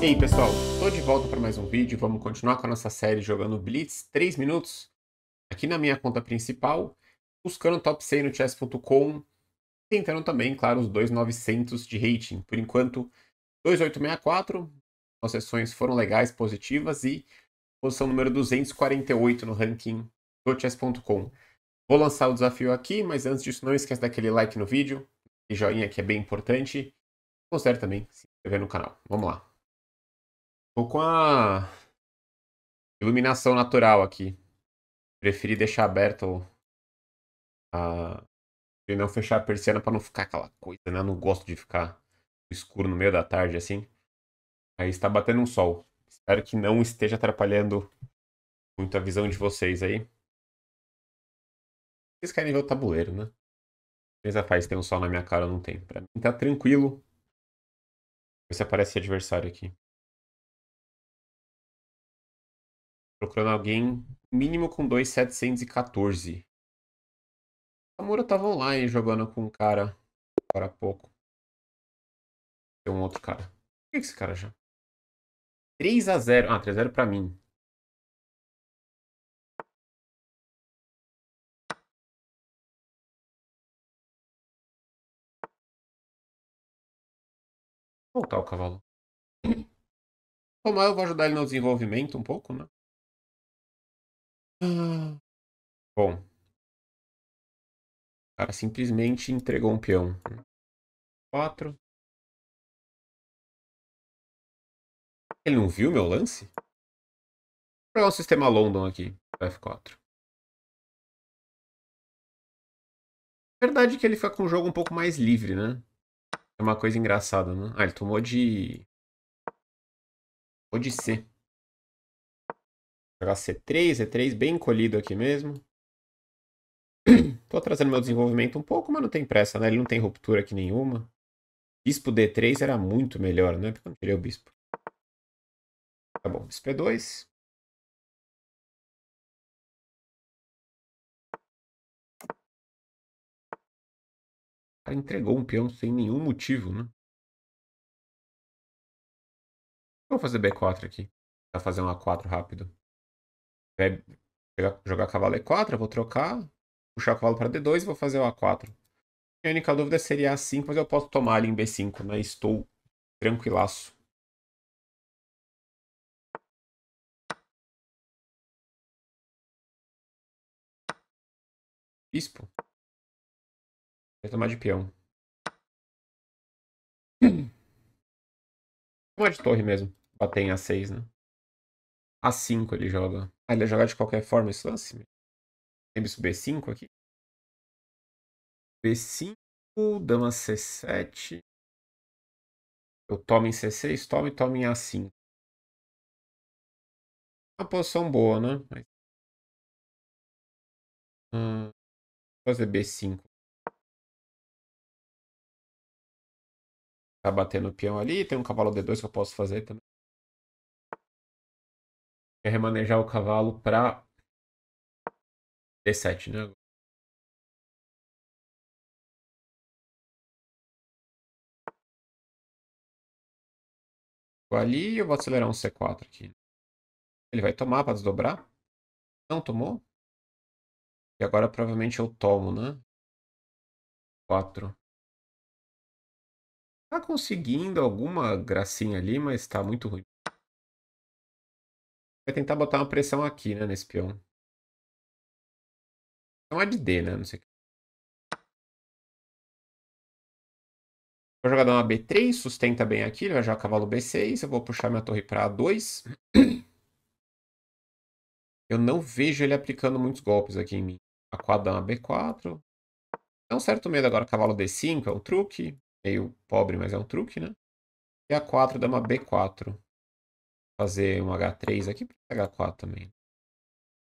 E aí pessoal, estou de volta para mais um vídeo, vamos continuar com a nossa série jogando Blitz, 3 minutos, aqui na minha conta principal, buscando top 100 no chess.com, tentando também, claro, os 2900 de rating. Por enquanto, 2864, as sessões foram legais, positivas e posição número 248 no ranking do chess.com. Vou lançar o desafio aqui, mas antes disso não esqueça daquele like no vídeo, e joinha que é bem importante. Considere também se inscrever no canal. Vamos lá. Tô com a iluminação natural aqui. Preferi deixar aberto a... e não fechar a persiana para não ficar aquela coisa, né? Eu não gosto de ficar escuro no meio da tarde assim. Aí está batendo um sol. Espero que não esteja atrapalhando muito a visão de vocês aí. Vocês querem ver o tabuleiro, né? já faz. Tem um sol na minha cara ou não tem? Pra mim tá tranquilo. Vê se aparece adversário aqui. procurando alguém mínimo com 2,714. Samura tava online jogando com um cara agora há pouco. Tem um outro cara. Por que esse cara já? 3x0. Ah, 3x0 pra mim. Vou voltar o cavalo. Tomar, eu vou ajudar ele no desenvolvimento um pouco, né? Hum. Bom. O cara simplesmente entregou um peão. Quatro. Ele não viu meu lance? Vou pegar um sistema London aqui. F4. Verdade que ele fica com o jogo um pouco mais livre, né? É uma coisa engraçada, né? Ah, ele tomou de... Ou de HC3, E3, bem encolhido aqui mesmo. Estou trazendo meu desenvolvimento um pouco, mas não tem pressa, né? Ele não tem ruptura aqui nenhuma. Bispo D3 era muito melhor, né? Porque eu não queria o bispo. Tá bom, bispo E2. O cara entregou um peão sem nenhum motivo, né? Vou fazer B4 aqui. Pra fazer um A4 rápido vai jogar cavalo E4, eu vou trocar, puxar o cavalo para D2 e vou fazer o A4. Minha única dúvida seria A5, mas eu posso tomar ali em B5, né? Estou tranquilaço. Bispo. Vai tomar de peão. Tomar de torre mesmo. Bater em A6, né? A5 ele joga. Ah, ele joga de qualquer forma esse lance? isso B5 aqui. B5, dama C7. Eu tomo em C6, tomo e tomo em A5. Uma posição boa, né? Mas... Hum, fazer B5. Tá batendo o peão ali. Tem um cavalo D2 que eu posso fazer também é remanejar o cavalo para D7, né? Ali eu vou acelerar um C4 aqui. Ele vai tomar para desdobrar? Não tomou? E agora provavelmente eu tomo, né? 4. Tá conseguindo alguma gracinha ali, mas tá muito ruim. Vai tentar botar uma pressão aqui, né, nesse peão. Então é de D, né? Não sei Vou jogar uma B3, sustenta bem aqui, ele vai jogar cavalo B6, eu vou puxar minha torre pra A2. Eu não vejo ele aplicando muitos golpes aqui em mim. A4 dá uma B4. É um certo medo agora, cavalo D5 é um truque, meio pobre, mas é um truque, né? E A4 dá uma B4 fazer um H3 aqui é H4 também. Né?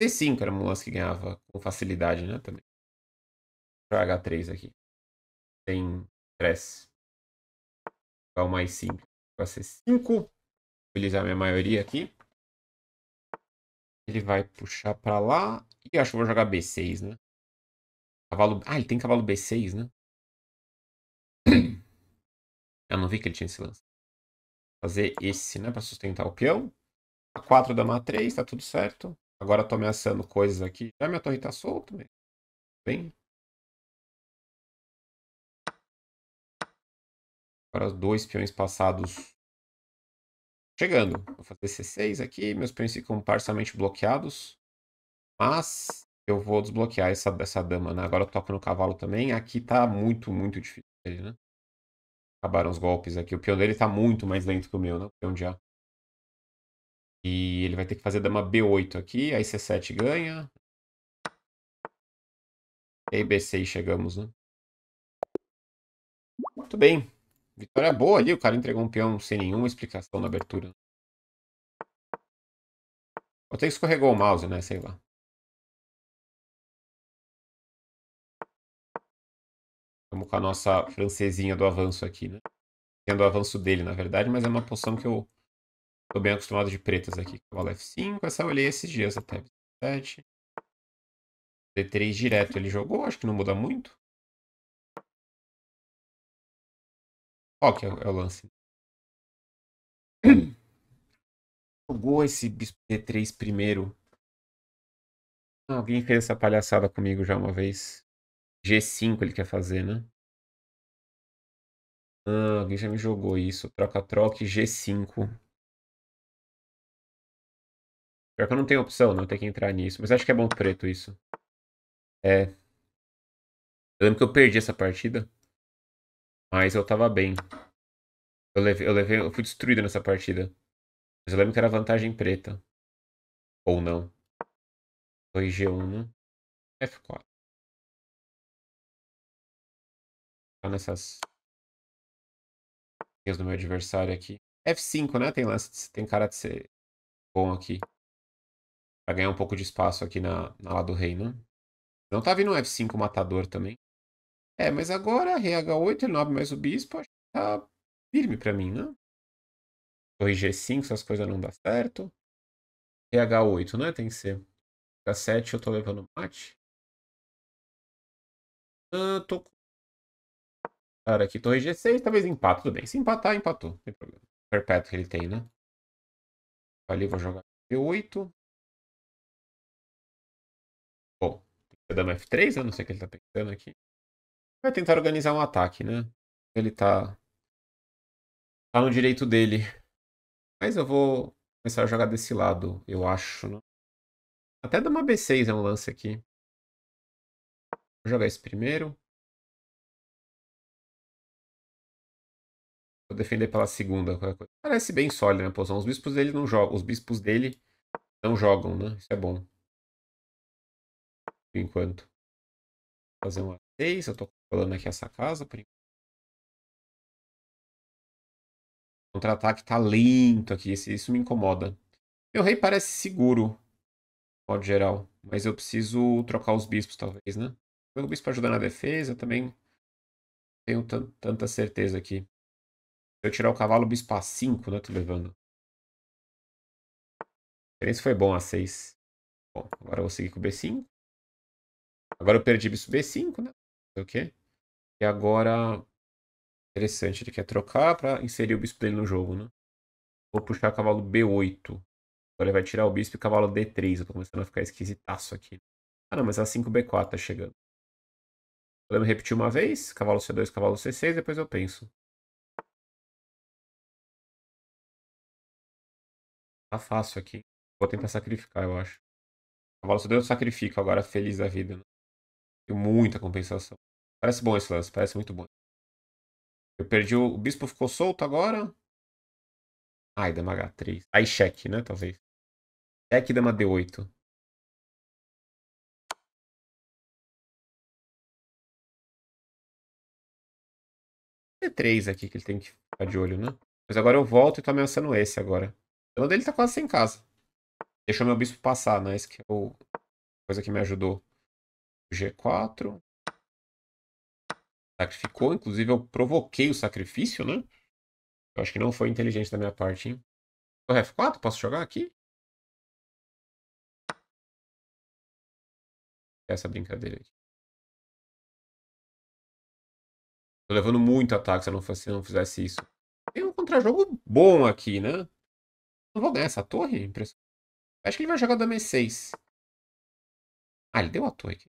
C5 era uma lance que ganhava com facilidade, né? Também. Para H3 aqui. Sem stress. Ficar o mais simples. Vai ser 5. Utilizar minha maioria aqui. Ele vai puxar pra lá. E acho que vou jogar B6, né? Cavalo... Ah, ele tem cavalo B6, né? Eu não vi que ele tinha esse lance fazer esse, né? Para sustentar o peão. Tá a 4 dama A3, tá tudo certo. Agora tô ameaçando coisas aqui. Já minha torre tá solta, Bem. Agora os dois peões passados chegando. Vou fazer C6 aqui. Meus peões ficam parcialmente bloqueados. Mas eu vou desbloquear essa, essa dama, né? Agora eu toco no cavalo também. Aqui tá muito, muito difícil, né? acabaram os golpes aqui. O peão dele tá muito mais lento que o meu, né? O peão de A. E ele vai ter que fazer dama B8 aqui, aí C7 ganha. E aí B6 chegamos, né? Muito bem. Vitória boa ali, o cara entregou um peão sem nenhuma explicação na abertura. até escorregou o mouse, né? Sei lá. Estamos com a nossa francesinha do avanço aqui, né? Tendo o avanço dele, na verdade, mas é uma poção que eu tô bem acostumado de pretas aqui. Cavalo F5, essa eu olhei esses dias até. 7. D3 direto ele jogou, acho que não muda muito. Qual que é, é o lance? jogou esse bispo D3 primeiro. Alguém fez essa palhaçada comigo já uma vez. G5 ele quer fazer, né? Ah, alguém já me jogou isso. troca troque G5. Pior que eu não tenho opção, não. Tem que entrar nisso. Mas acho que é bom preto isso. É. Eu lembro que eu perdi essa partida. Mas eu tava bem. Eu levei, eu levei, eu fui destruído nessa partida. Mas eu lembro que era vantagem preta. Ou não. 2G1, né? F4. nessas do meu adversário aqui. F5, né? Tem, lance, tem cara de ser bom aqui. Pra ganhar um pouco de espaço aqui na, na lá do rei, né? Não tá vindo um F5 matador também. É, mas agora rei H8, ele não abre mais o bispo. Acho que tá firme pra mim, né? Torre G5, essas coisas não dão certo. Rei H8, né? Tem que ser. H7 eu tô levando mate. Ah, tô Cara, aqui torre G6, talvez empate, tudo bem. Se empatar, empatou, não tem problema. Perpétuo que ele tem, né? Ali vou jogar g 8 Bom, tem que dama F3, eu não sei o que ele tá pensando aqui. Vai tentar organizar um ataque, né? Ele tá... Tá no direito dele. Mas eu vou começar a jogar desse lado, eu acho. Né? Até dama B6 é um lance aqui. Vou jogar esse primeiro. Vou defender pela segunda, qualquer coisa. Parece bem sólido, né, posição. Os bispos dele não jogam. Os bispos dele não jogam, né? Isso é bom. Por enquanto. Vou fazer um A6. Eu tô controlando aqui essa casa. Por Contra-ataque tá lento aqui. Isso me incomoda. Meu rei parece seguro. De modo geral. Mas eu preciso trocar os bispos, talvez, né? O bispo ajudar na defesa, eu também tenho tanta certeza aqui eu tirar o cavalo, bispo A5, né? Tô levando. Esse foi bom, A6. Bom, agora eu vou seguir com o B5. Agora eu perdi bispo B5, né? O quê? E agora... Interessante, ele quer trocar para inserir o bispo dele no jogo, né? Vou puxar o cavalo B8. Agora ele vai tirar o bispo e o cavalo D3. Eu tô começando a ficar esquisitaço aqui. Ah, não, mas A5, B4 tá chegando. Podemos repetir uma vez. Cavalo C2, cavalo C6, depois eu penso. Tá fácil aqui. Vou tentar sacrificar, eu acho. O cavalo só deu sacrifica agora, feliz da vida. Né? muita compensação. Parece bom esse lance, parece muito bom. Eu perdi o. O bispo ficou solto agora. Ai, dama H3. Ai, cheque, né? Talvez. Cheque, dama D8. D3 aqui que ele tem que ficar de olho, né? Mas agora eu volto e tô ameaçando esse agora. O dele tá quase sem casa. Deixou meu bispo passar, né? Isso que é o... coisa que me ajudou. G4. Sacrificou. Inclusive, eu provoquei o sacrifício, né? Eu acho que não foi inteligente da minha parte, hein? O F4, posso jogar aqui? Essa brincadeira aqui. Tô levando muito ataque se se eu não fizesse isso. Tem um contra-jogo bom aqui, né? Não vou ganhar essa torre? Impressão. Acho que ele vai jogar dama E6. Ah, ele deu a torre aqui.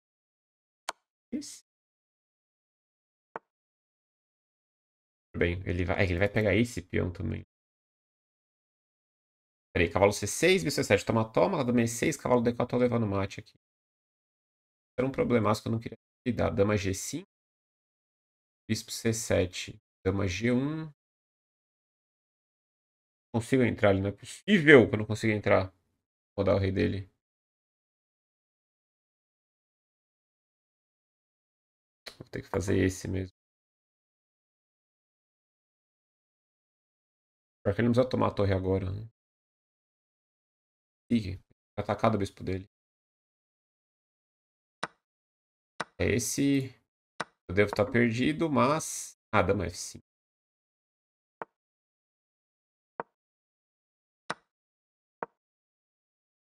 Isso. Bem, ele vai, é, ele vai pegar esse peão também. Peraí, cavalo C6, B7, toma, toma, dama E6, cavalo D4, tô levando mate aqui. Era um problemaço que eu não queria lidar. Dama G5, bispo C7, dama G1, consigo entrar ali, não é possível que eu não consiga entrar. Vou dar o rei dele. Vou ter que fazer esse mesmo. Pior que ele não precisa tomar a torre agora, né? Ih, atacado o bispo dele. É esse. Eu devo estar perdido, mas. Ah, dama F5.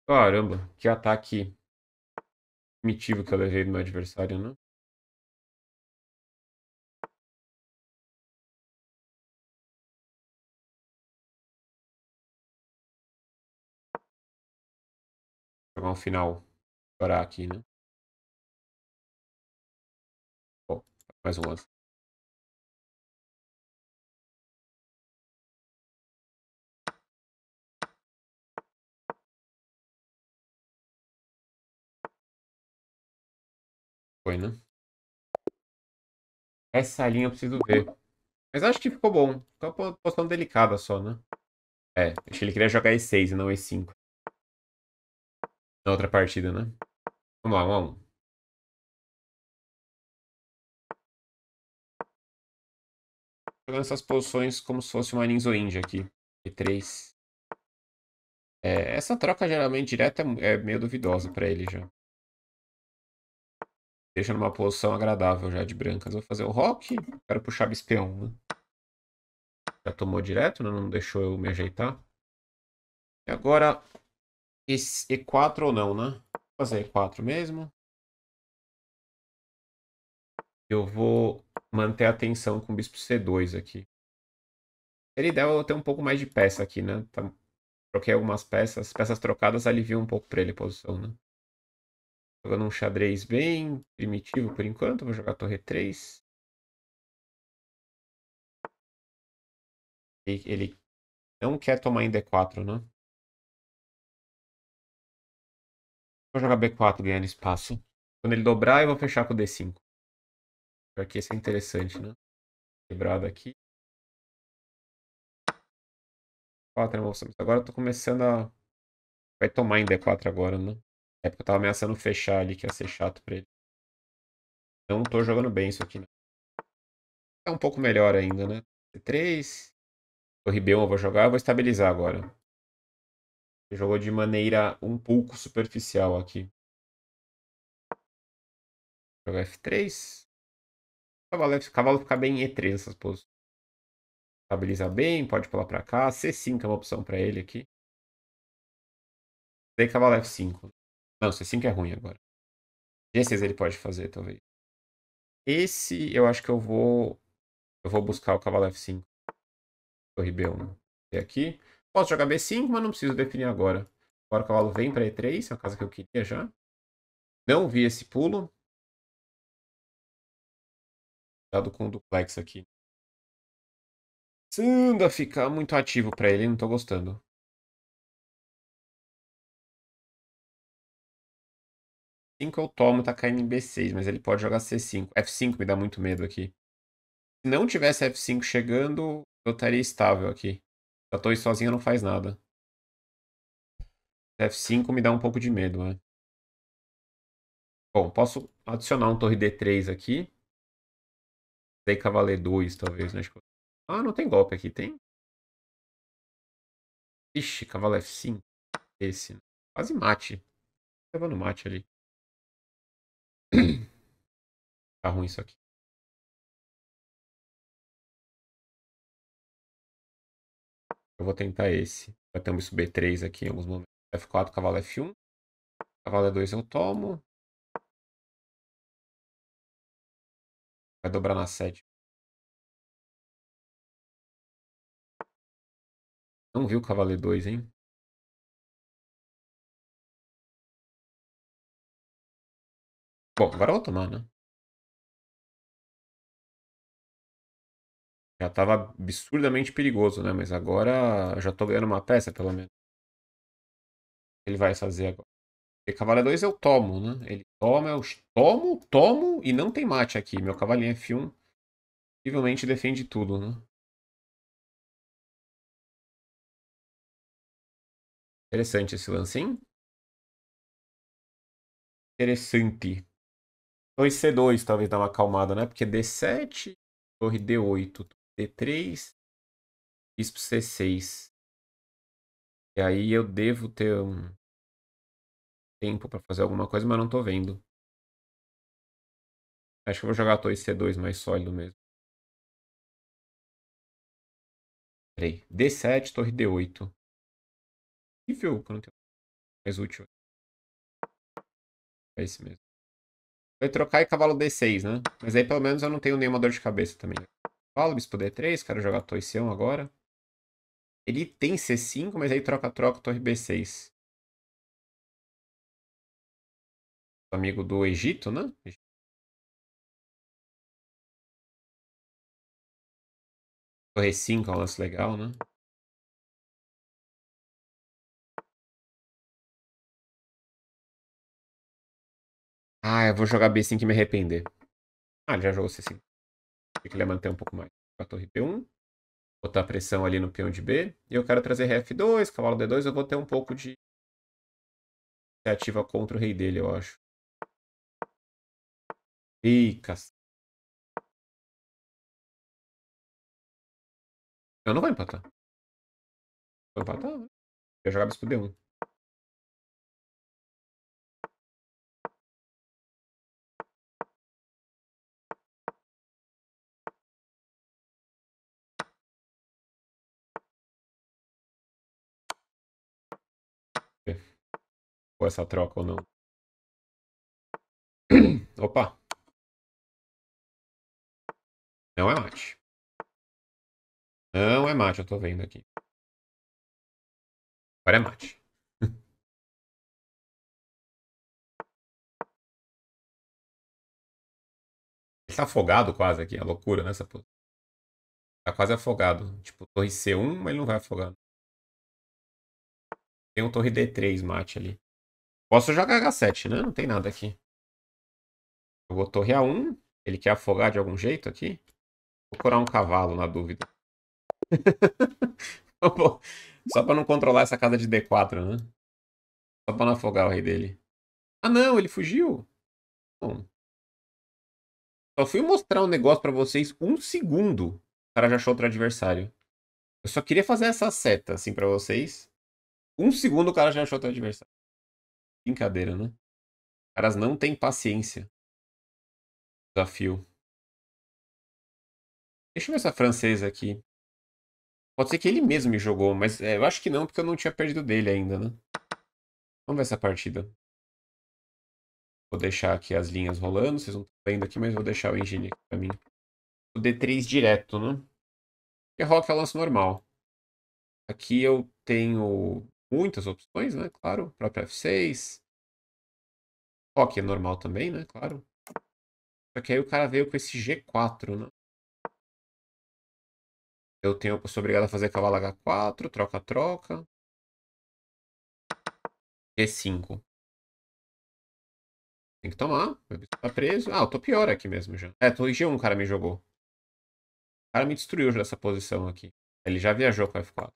Caramba, que ataque primitivo que eu levei do meu adversário, né? Jogar um final parar aqui, né? Bom, mais um lance. Foi, né? Essa linha eu preciso ver. Mas acho que ficou bom. Ficou uma posição delicada só, né? É, acho que ele queria jogar E6 e não E5. Na outra partida, né? Vamos lá, 1 a 1. Jogando essas posições como se fosse uma ninzoíndia aqui. E3. É, essa troca geralmente direta é, é meio duvidosa pra ele já. Deixa numa posição agradável já de brancas. Vou fazer o rock. Quero puxar bispeão. Né? Já tomou direto, né? não deixou eu me ajeitar. E agora, E4 ou não, né? Vou fazer E4 mesmo. Eu vou manter a tensão com o bispo C2 aqui. Ele deve ter um pouco mais de peça aqui, né? Tá... Troquei algumas peças. Peças trocadas aliviam um pouco para ele a posição, né? Jogando um xadrez bem primitivo por enquanto. Vou jogar torre 3. Ele não quer tomar em D4, né? Vou jogar B4 ganhando espaço. Quando ele dobrar, eu vou fechar com D5. Aqui isso é interessante, né? Quebrado aqui. 4, moça. Agora eu tô começando a... Vai tomar em D4 agora, né? É porque eu tava ameaçando fechar ali, que ia ser chato pra ele. Não tô jogando bem isso aqui. Né? É um pouco melhor ainda, né? C3. O Ribeon eu vou jogar, eu vou estabilizar agora. Ele jogou de maneira um pouco superficial aqui. jogar F3. Cavalo, cavalo ficar bem em E3 nessas posições. Estabilizar bem, pode pular pra cá. C5 é uma opção pra ele aqui. Daí cavalo F5. Não, C5 é ruim agora. G6 ele pode fazer, talvez. Esse eu acho que eu vou. Eu vou buscar o cavalo F5. Torre B1. Né? E aqui. Posso jogar B5, mas não preciso definir agora. Agora o cavalo vem para E3, é a casa que eu queria já. Não vi esse pulo. Cuidado com o duplex aqui. Sanda ficar muito ativo para ele, não estou gostando. 5 eu tomo, tá caindo em B6, mas ele pode jogar C5. F5 me dá muito medo aqui. Se não tivesse F5 chegando, eu estaria estável aqui. A torre sozinha não faz nada. F5 me dá um pouco de medo, né? Bom, posso adicionar um torre D3 aqui. Dei cavaleiro 2, talvez, né? Ah, não tem golpe aqui, tem? Ixi, cavalo F5. Esse. Né? Quase mate. Levando mate ali. Tá ruim isso aqui. Eu vou tentar esse. Vai ter um B3 aqui em alguns momentos. F4, cavalo F1. Cavalo E2 eu tomo. Vai dobrar na 7. Não viu o cavalo E2, hein? Bom, agora eu vou tomar, né? Já tava absurdamente perigoso, né? Mas agora já tô ganhando uma peça, pelo menos. Ele vai fazer agora. E cavalo 2 eu tomo, né? Ele toma, eu tomo, tomo e não tem mate aqui. Meu cavalinho F1 possivelmente defende tudo, né? Interessante esse lance, hein? Interessante. Torre então, C2 talvez dá uma acalmada, né? Porque D7, torre D8, D3, bispo C6. E aí eu devo ter um tempo para fazer alguma coisa, mas não tô vendo. Acho que eu vou jogar a torre C2 mais sólido mesmo. Peraí. D7, torre D8. viu que eu não tenho mais útil. É esse mesmo. Vai trocar e cavalo D6, né? Mas aí pelo menos eu não tenho nenhuma dor de cabeça também. Né? Cavalo, bispo D3, quero jogar c1 agora. Ele tem C5, mas aí troca-troca, torre B6. Amigo do Egito, né? Torre 5 é um lance legal, né? Ah, eu vou jogar B5 e me arrepender. Ah, ele já jogou C5. Tem que ele manter um pouco mais. A torre P1. Botar pressão ali no peão de B. E eu quero trazer Rf2, cavalo D2. Eu vou ter um pouco de ativa contra o rei dele, eu acho. Ricas. cacete. Eu não vou empatar. Vou empatar. Né? Eu jogava isso pro D1. com essa troca ou não. Opa! Não é mate. Não é mate, eu tô vendo aqui. Agora é mate. Ele tá afogado quase aqui, é loucura nessa né, puta. Tá quase afogado. Tipo, torre C1, mas ele não vai afogar. Tem um torre D3 mate ali. Posso jogar H7, né? Não tem nada aqui. Jogou torre A1. Ele quer afogar de algum jeito aqui? Vou curar um cavalo, na dúvida. Só pra não controlar essa casa de D4, né? Só pra não afogar o rei dele. Ah, não, ele fugiu. Bom. Só fui mostrar um negócio pra vocês um segundo. O cara já achou outro adversário. Eu só queria fazer essa seta, assim, pra vocês. Um segundo o cara já achou outro adversário. Brincadeira, né? Caras não têm paciência. Desafio. Deixa eu ver essa é francesa aqui. Pode ser que ele mesmo me jogou, mas é, eu acho que não, porque eu não tinha perdido dele ainda, né? Vamos ver essa partida. Vou deixar aqui as linhas rolando, vocês não estão vendo aqui, mas vou deixar o engine aqui pra mim. O D3 direto, né? E rock é lance normal. Aqui eu tenho muitas opções, né? Claro, próprio F6. Rock é normal também, né? Claro. Só que aí o cara veio com esse G4, né? Eu tenho, eu sou obrigado a fazer cavalo H4, troca-troca. E5. Tem que tomar. Meu bicho tá preso. Ah, eu tô pior aqui mesmo já. É, tô em G1, o cara me jogou. O cara me destruiu dessa posição aqui. Ele já viajou com F4.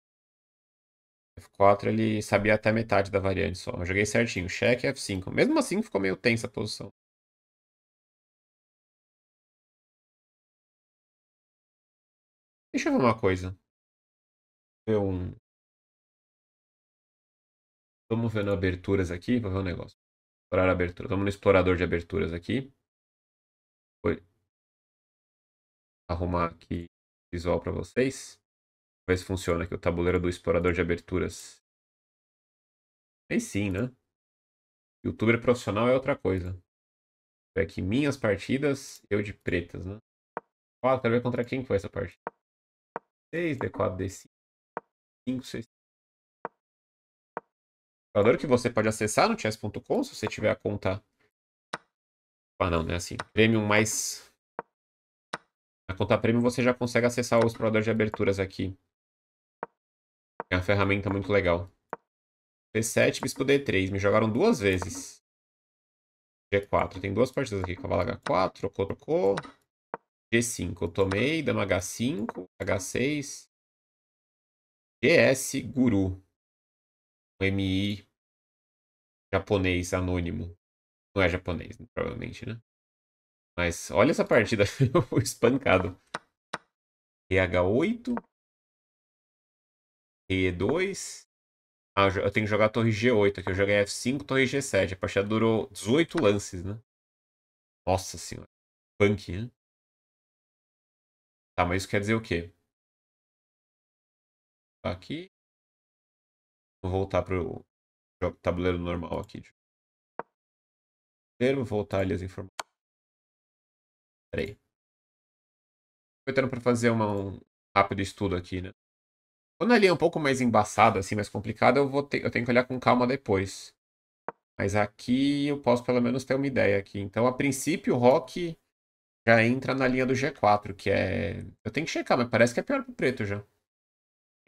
F4 ele sabia até metade da variante só. Eu joguei certinho. Cheque F5. Mesmo assim ficou meio tensa a posição. Deixa eu ver uma coisa. Ver um... Vamos ver no aberturas aqui para ver um negócio. Explorar abertura. Vamos no explorador de aberturas aqui. Foi. Arrumar aqui visual para vocês ver se funciona aqui o tabuleiro do explorador de aberturas. Aí sim, né? Youtuber profissional é outra coisa. É que minhas partidas, eu de pretas, né? Ó, quero ver contra quem foi essa partida. 6, D4, D5, 5, 6. Explorador que você pode acessar no chess.com se você tiver a conta. Ah, não, é Assim, premium mais. Na conta premium você já consegue acessar o explorador de aberturas aqui. É uma ferramenta muito legal. P7, bispo D3. Me jogaram duas vezes. G4. Tem duas partidas aqui. Cavalo H4, trocou, trocou. G5. Eu tomei. Dama H5, H6. GS Guru. Um MI japonês anônimo. Não é japonês, provavelmente, né? Mas olha essa partida. Eu fui espancado. h 8 e2. Ah, eu tenho que jogar a torre G8 aqui. Eu joguei F5, torre G7. A partida durou 18 lances, né? Nossa senhora. Punk, né? Tá, mas isso quer dizer o quê? Tá aqui. Vou voltar pro tabuleiro normal aqui. Vou voltar ali as informações. Peraí. Aproveitando para fazer uma, um rápido estudo aqui, né? Quando ele é um pouco mais embaçado, assim, mais complicado, eu, vou ter, eu tenho que olhar com calma depois. Mas aqui eu posso pelo menos ter uma ideia aqui. Então, a princípio, o Rock já entra na linha do G4, que é... Eu tenho que checar, mas parece que é pior pro preto já.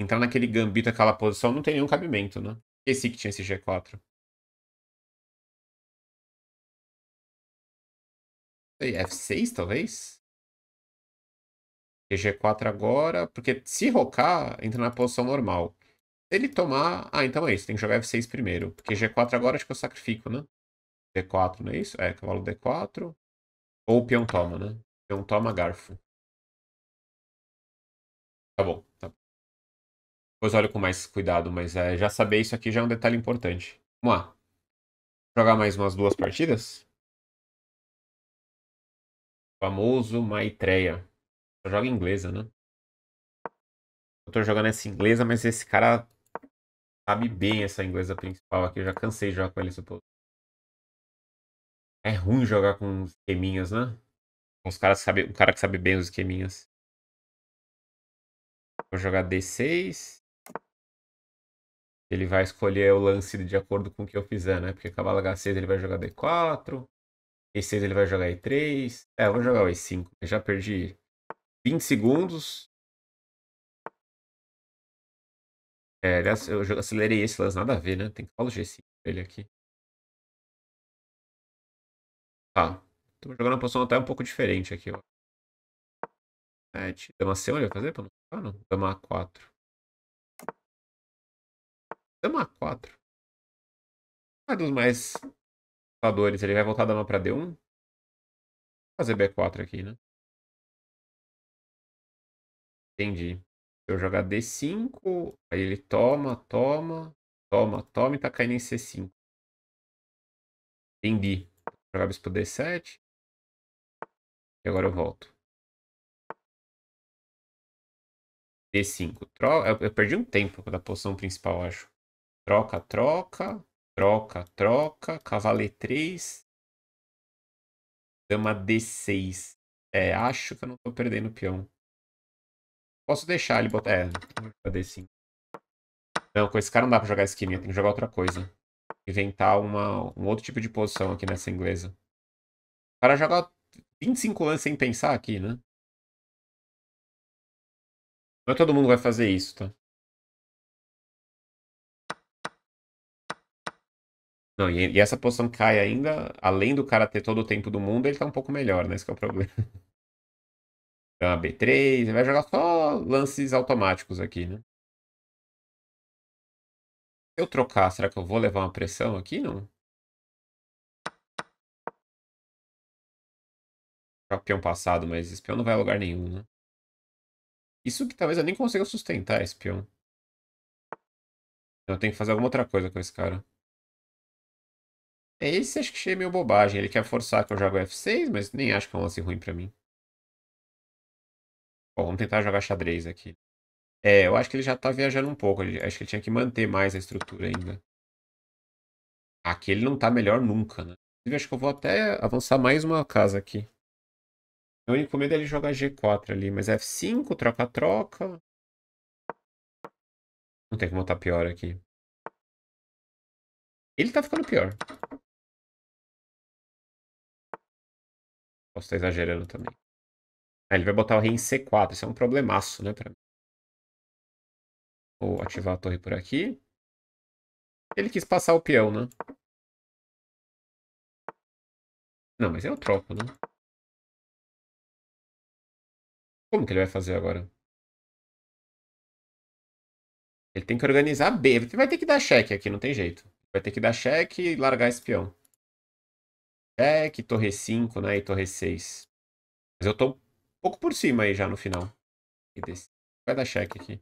Entrar naquele gambito, aquela posição, não tem nenhum cabimento, né? Esqueci que tinha esse G4. F6, talvez? G4 agora, porque se rocar, entra na posição normal. Ele tomar. Ah, então é isso, tem que jogar F6 primeiro. Porque G4 agora acho que eu sacrifico, né? D4, não é isso? É, cavalo D4. Ou peão toma, né? Peão toma garfo. Tá bom, tá Depois olho com mais cuidado, mas é, já saber isso aqui já é um detalhe importante. Vamos lá. Jogar mais umas duas partidas? Famoso Maitreya joga jogo inglesa, né? Eu tô jogando essa inglesa, mas esse cara sabe bem essa inglesa principal aqui. Eu já cansei de jogar com ele, suposto. É ruim jogar com os esqueminhas, né? Os caras sabe, o cara que sabe bem os esqueminhas. Vou jogar D6. Ele vai escolher o lance de acordo com o que eu fizer, né? Porque cavalo H6 ele vai jogar D4. E6 ele vai jogar E3. É, eu vou jogar o E5. Eu já perdi 20 segundos. É, aliás, eu acelerei esse lance, nada a ver, né? Tem que falar o G5 ele aqui. Tá. Tô jogando uma posição até um pouco diferente aqui, ó. 7. Dama C1 ele vai fazer pra não ficar, não? Dama A4. Dama A4. Ah, dos mais lutadores, ele vai voltar a dama pra D1. Vou fazer B4 aqui, né? Entendi. Se eu jogar D5, aí ele toma, toma, toma, toma e tá caindo em C5. Entendi. Jogar bispo D7. E agora eu volto. D5. Troca. Eu perdi um tempo da posição principal, acho. Troca, troca. Troca, troca. Cavalo E3. Dama D6. É, acho que eu não tô perdendo o peão. Posso deixar ele botar. É, cadê 5 Não, com esse cara não dá pra jogar esquina, tem que jogar outra coisa. Inventar uma, um outro tipo de posição aqui nessa inglesa. O cara joga 25 lances sem pensar aqui, né? Não é todo mundo vai fazer isso, tá? Não, e, e essa posição cai ainda, além do cara ter todo o tempo do mundo, ele tá um pouco melhor, né? Esse é o problema. Então, a B3, ele vai jogar só lances automáticos aqui, né? Se eu trocar, será que eu vou levar uma pressão aqui? Não. peão passado, mas esse peão não vai a lugar nenhum, né? Isso que talvez eu nem consiga sustentar esse peão. Eu tenho que fazer alguma outra coisa com esse cara. É esse acho que cheio meio bobagem. Ele quer forçar que eu jogue F6, mas nem acho que é um lance ruim pra mim. Bom, vamos tentar jogar xadrez aqui. É, eu acho que ele já tá viajando um pouco. Ele, acho que ele tinha que manter mais a estrutura ainda. Aqui ele não tá melhor nunca, né? Inclusive, acho que eu vou até avançar mais uma casa aqui. Meu único medo é ele jogar G4 ali, mas F5, troca-troca. Não tem como estar tá pior aqui. Ele tá ficando pior. Posso estar exagerando também. Ah, ele vai botar o rei em C4. Isso é um problemaço, né? Pra... Vou ativar a torre por aqui. Ele quis passar o peão, né? Não, mas eu é troco, né? Como que ele vai fazer agora? Ele tem que organizar B. Ele vai ter que dar cheque aqui, não tem jeito. Vai ter que dar cheque e largar esse peão. Cheque, torre 5, né? E torre 6. Mas eu tô pouco por cima aí já no final. Vai dar cheque aqui.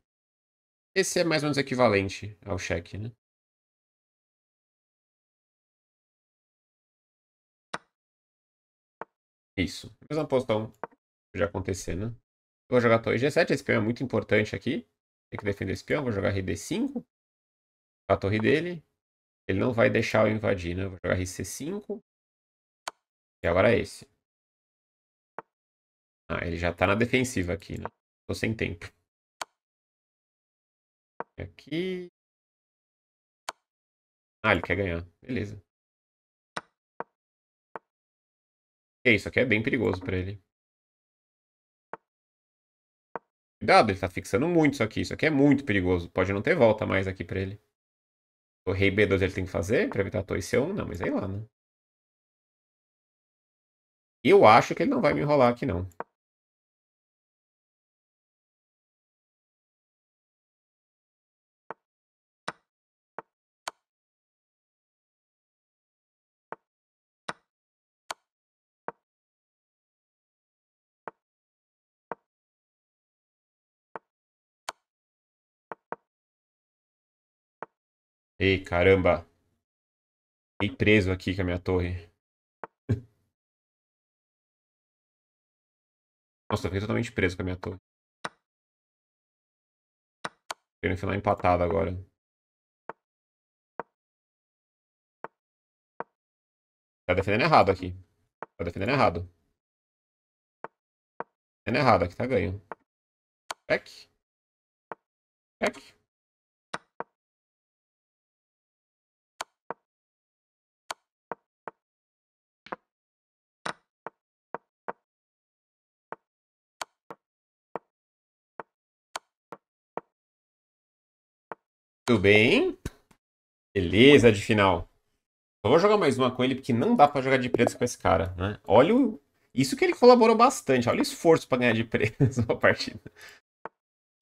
Esse é mais ou menos equivalente ao cheque, né? Isso. Mesma postão já acontecer, né? Eu vou jogar torre G7, esse peão é muito importante aqui. Tem que defender esse peão, vou jogar RD5. A torre dele. Ele não vai deixar eu invadir, né? Vou jogar RC5. E agora é esse. Ah, ele já tá na defensiva aqui, né? Tô sem tempo. Aqui. Ah, ele quer ganhar. Beleza. É isso aqui é bem perigoso pra ele. Cuidado, ele tá fixando muito isso aqui. Isso aqui é muito perigoso. Pode não ter volta mais aqui pra ele. O rei B2 ele tem que fazer pra evitar a torre C1? Não, mas aí lá, né? Eu acho que ele não vai me enrolar aqui, não. Ei, caramba. Fiquei preso aqui com a minha torre. Nossa, fiquei totalmente preso com a minha torre. Fiquei no final empatado agora. Tá defendendo errado aqui. Tá defendendo errado. Defendendo errado aqui, tá ganho. Check. Check. Tudo bem? Beleza de final. Só vou jogar mais uma com ele, porque não dá para jogar de preto com esse cara, né? Olha o... Isso que ele colaborou bastante. Olha o esforço para ganhar de preto na partida.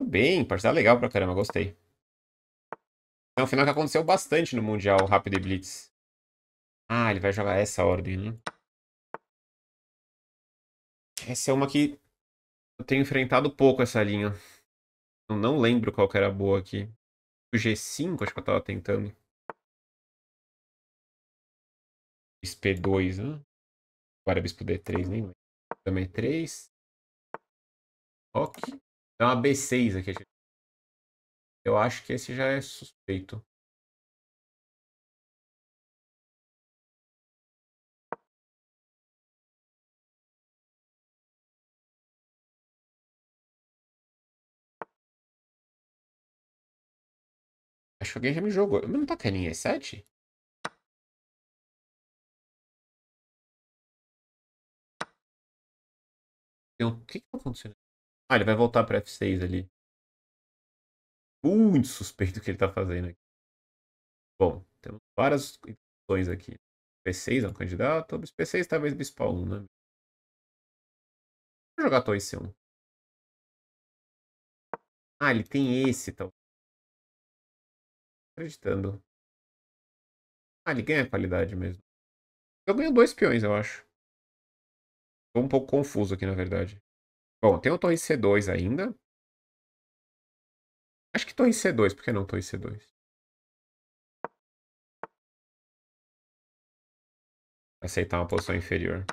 Tudo bem, partida legal pra caramba, gostei. É um final que aconteceu bastante no Mundial Rápido e Blitz. Ah, ele vai jogar essa ordem, né? Essa é uma que eu tenho enfrentado pouco essa linha. Eu não lembro qual que era boa aqui o G5, acho que eu tava tentando. Bispo E2, né? Agora é bispo D3, nem lembro. Também 3. É ok. Dá então é uma B6 aqui. Eu acho que esse já é suspeito. Acho que alguém já me jogou. Mas não tá caindo em E7? O que que tá acontecendo? Ah, ele vai voltar pra F6 ali. Muito suspeito o que ele tá fazendo aqui. Bom, temos várias opções aqui. P6 é um candidato. P6 talvez bispo 1, né? Vou jogar torre C1. Ah, ele tem esse, então acreditando. Ah, ele ganha qualidade mesmo. Eu ganho dois peões, eu acho. Tô um pouco confuso aqui, na verdade. Bom, tem o torre C2 ainda. Acho que torre C2. Por que não torre C2? Aceitar uma posição inferior.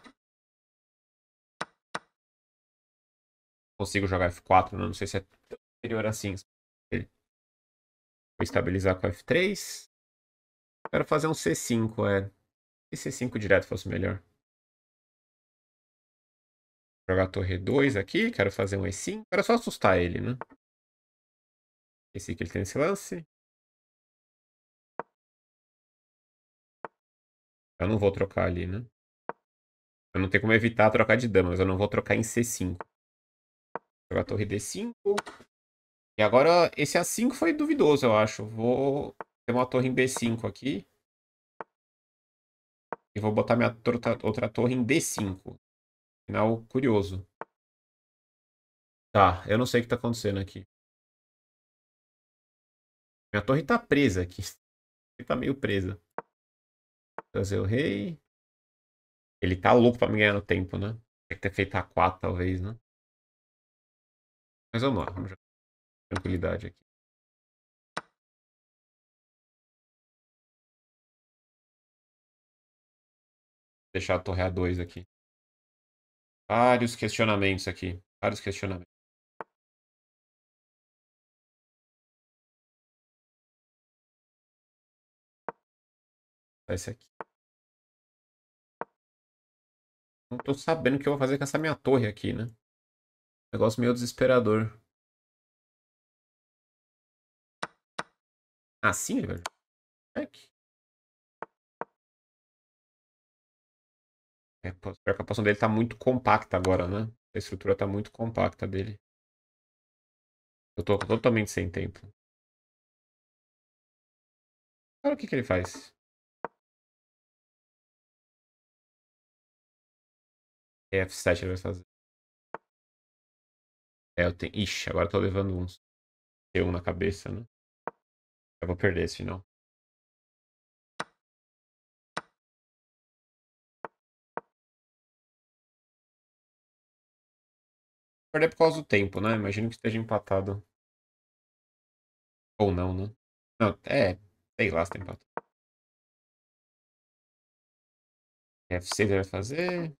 Consigo jogar F4, né? não sei se é inferior assim estabilizar com F3. Quero fazer um C5, é. E C5 direto fosse melhor. Jogar a torre 2 aqui, quero fazer um E5. Era só assustar ele, né? Esse que ele tem esse lance. Eu não vou trocar ali, né? Eu não tenho como evitar trocar de dama, mas eu não vou trocar em C5. Jogar a torre D5. E agora, esse A5 foi duvidoso, eu acho. Vou ter uma torre em B5 aqui. E vou botar minha outra torre em D5. Final curioso. Tá, eu não sei o que tá acontecendo aqui. Minha torre tá presa aqui. Tá meio presa. Trazer o rei. Ele tá louco pra me ganhar no tempo, né? Tem que ter feito A4, talvez, né? Mas vamos lá, vamos já tranquilidade aqui. Deixar a torre A2 aqui. Vários questionamentos aqui. Vários questionamentos. Tá esse aqui. Não tô sabendo o que eu vou fazer com essa minha torre aqui, né? Negócio meio desesperador. Assim, velho? Aqui. É, pior que é, a poção dele tá muito compacta agora, né? A estrutura tá muito compacta dele. Eu tô totalmente sem tempo. Agora o que que ele faz? É, F7 ele vai fazer. É, eu tenho... Ixi, agora eu tô levando uns. T1 na cabeça, né? Eu vou perder esse final. Perder por causa do tempo, né? Imagino que esteja empatado. Ou não, né? Não, é. Sei lá se tá empatado. FC deve fazer.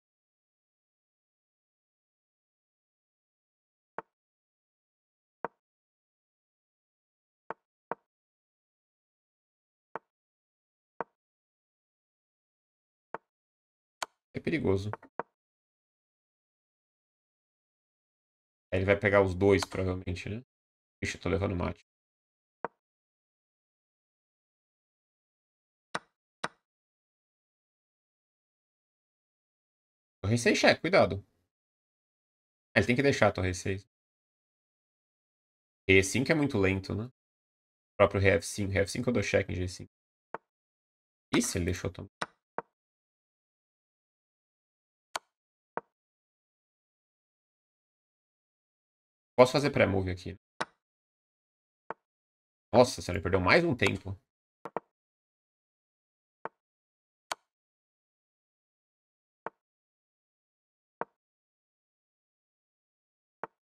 É perigoso. ele vai pegar os dois, provavelmente, né? Ixi, eu tô levando mate. Torre 6 cheque, cuidado. Ah, ele tem que deixar a torre 6. E5 é muito lento, né? O próprio Rf5. Rf5 eu dou cheque em G5. Isso, ele deixou também. Posso fazer pré-move aqui. Nossa, se ele perdeu mais um tempo.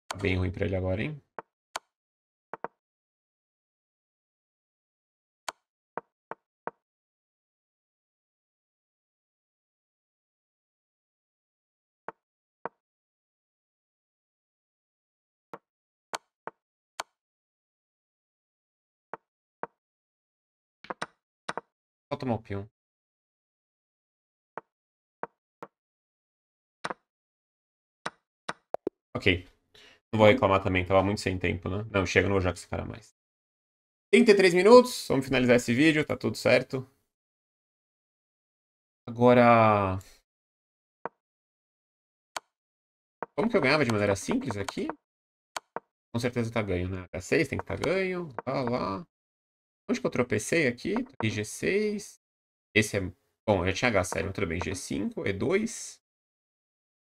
Tá bem ruim pra ele agora, hein? tomar o peão. Ok. Não vou reclamar também, tava muito sem tempo, né? Não, chega no jogo esse cara mais. 33 minutos, vamos finalizar esse vídeo, tá tudo certo. Agora... Como que eu ganhava de maneira simples aqui? Com certeza tá ganho, né? H6 tem que tá ganho, lá, lá. Onde que eu tropecei aqui? Toquei G6. Esse é... Bom, já tinha H7, mas tudo bem. G5, E2.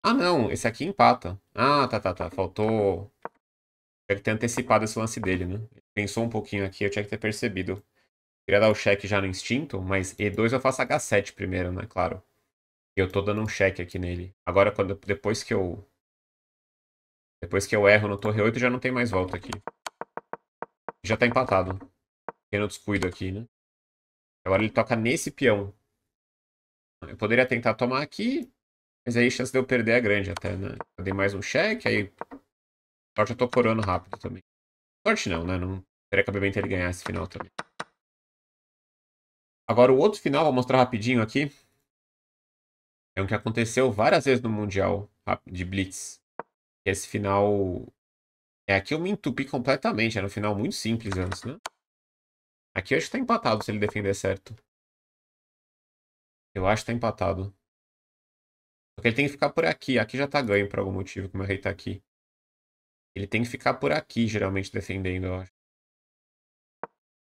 Ah, não. Esse aqui empata. Ah, tá, tá, tá. Faltou... Tinha que ter antecipado esse lance dele, né? pensou um pouquinho aqui, eu tinha que ter percebido. Queria dar o cheque já no instinto, mas E2 eu faço H7 primeiro, né? Claro. Eu tô dando um cheque aqui nele. Agora, quando, depois que eu... Depois que eu erro no torre 8, já não tem mais volta aqui. Já tá empatado pequeno descuido aqui, né? Agora ele toca nesse peão. Eu poderia tentar tomar aqui, mas aí a chance de eu perder é grande até, né? Eu dei mais um cheque, aí... Sorte eu tô corando rápido também. Sorte não, né? Não teria cabimento ele ganhar esse final também. Agora o outro final, vou mostrar rapidinho aqui. É um que aconteceu várias vezes no Mundial de Blitz. Esse final... É, aqui eu me entupi completamente. Era um final muito simples antes, né? Aqui eu acho que tá empatado se ele defender certo. Eu acho que tá empatado. Porque ele tem que ficar por aqui. Aqui já tá ganho por algum motivo, como eu rei tá aqui. Ele tem que ficar por aqui, geralmente, defendendo, eu acho.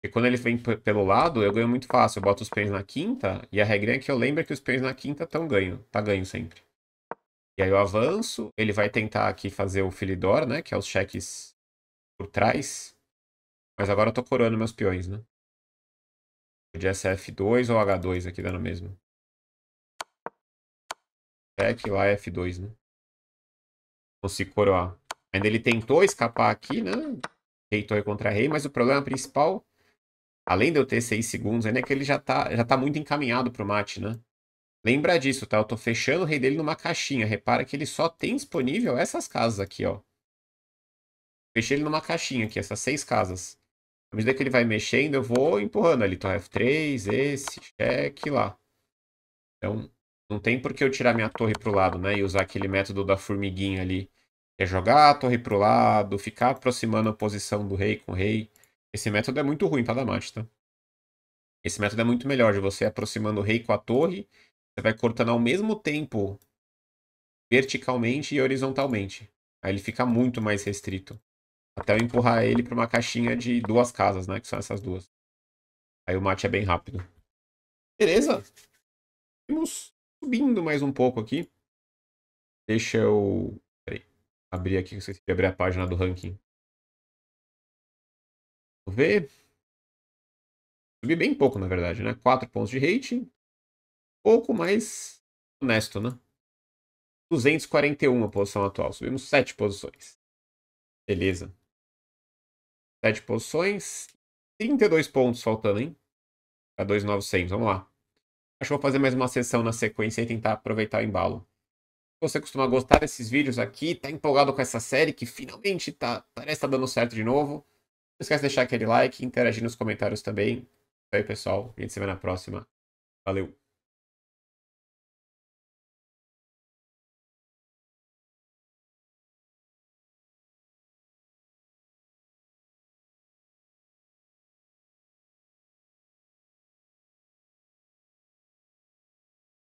E quando ele vem pelo lado, eu ganho muito fácil. Eu boto os pens na quinta, e a regrinha é que eu lembro é que os pens na quinta estão ganho. Tá ganho sempre. E aí eu avanço, ele vai tentar aqui fazer o filidor, né? Que é os cheques por trás. Mas agora eu tô coroando meus peões, né? de SF2 ou H2 aqui dando mesmo? Sec lá é F2, né? Consigo coroar. Ainda ele tentou escapar aqui, né? Rei, torre contra rei, mas o problema principal, além de eu ter 6 segundos ainda, é que ele já tá, já tá muito encaminhado pro mate, né? Lembra disso, tá? Eu tô fechando o rei dele numa caixinha. Repara que ele só tem disponível essas casas aqui, ó. Fechei ele numa caixinha aqui, essas seis casas. À medida que ele vai mexendo, eu vou empurrando ali. Então, F3, esse, cheque lá. Então, não tem por que eu tirar minha torre para o lado, né? E usar aquele método da formiguinha ali. É jogar a torre para o lado, ficar aproximando a posição do rei com o rei. Esse método é muito ruim para Damat, tá? Esse método é muito melhor, de você aproximando o rei com a torre, você vai cortando ao mesmo tempo, verticalmente e horizontalmente. Aí ele fica muito mais restrito. Até eu empurrar ele pra uma caixinha de duas casas, né? Que são essas duas. Aí o mate é bem rápido. Beleza. Vamos subindo mais um pouco aqui. Deixa eu... Peraí. Abrir aqui, eu esqueci de abrir a página do ranking. Vou ver. Subi bem pouco, na verdade, né? 4 pontos de rating. Pouco mais honesto, né? 241 a posição atual. Subimos 7 posições. Beleza. Sete posições. 32 pontos faltando, hein? Pra 2,900. Vamos lá. Acho que vou fazer mais uma sessão na sequência e tentar aproveitar o embalo. Se você costuma gostar desses vídeos aqui, tá empolgado com essa série que finalmente tá, parece tá dando certo de novo, não esquece de deixar aquele like, interagir nos comentários também. É isso aí, pessoal. A gente se vê na próxima. Valeu!